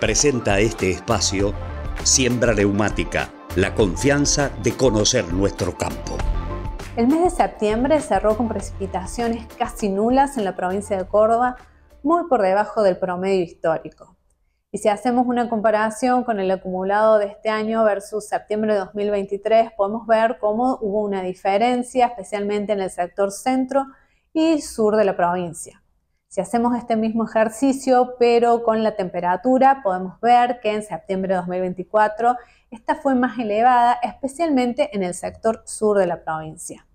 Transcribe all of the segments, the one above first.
presenta este espacio Siembra Neumática, la confianza de conocer nuestro campo. El mes de septiembre cerró con precipitaciones casi nulas en la provincia de Córdoba, muy por debajo del promedio histórico. Y si hacemos una comparación con el acumulado de este año versus septiembre de 2023, podemos ver cómo hubo una diferencia, especialmente en el sector centro y sur de la provincia. Si hacemos este mismo ejercicio, pero con la temperatura, podemos ver que en septiembre de 2024 esta fue más elevada, especialmente en el sector sur de la provincia.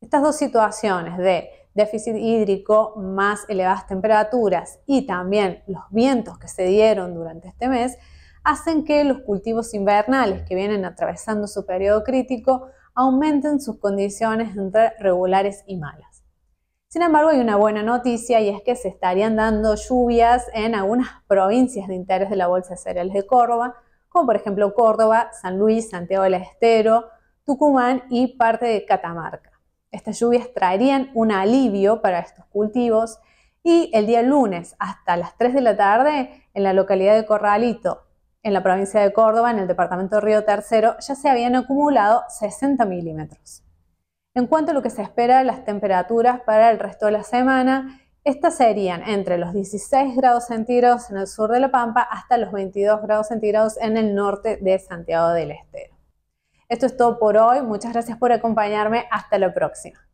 Estas dos situaciones de déficit hídrico más elevadas temperaturas y también los vientos que se dieron durante este mes hacen que los cultivos invernales que vienen atravesando su periodo crítico aumenten sus condiciones entre regulares y malas. Sin embargo, hay una buena noticia y es que se estarían dando lluvias en algunas provincias de interés de la Bolsa de Cereales de Córdoba, como por ejemplo Córdoba, San Luis, Santiago del Estero, Tucumán y parte de Catamarca. Estas lluvias traerían un alivio para estos cultivos y el día lunes hasta las 3 de la tarde en la localidad de Corralito, en la provincia de Córdoba, en el departamento de Río Tercero, ya se habían acumulado 60 milímetros. En cuanto a lo que se espera, las temperaturas para el resto de la semana, estas serían entre los 16 grados centígrados en el sur de La Pampa hasta los 22 grados centígrados en el norte de Santiago del Estero. Esto es todo por hoy, muchas gracias por acompañarme, hasta la próxima.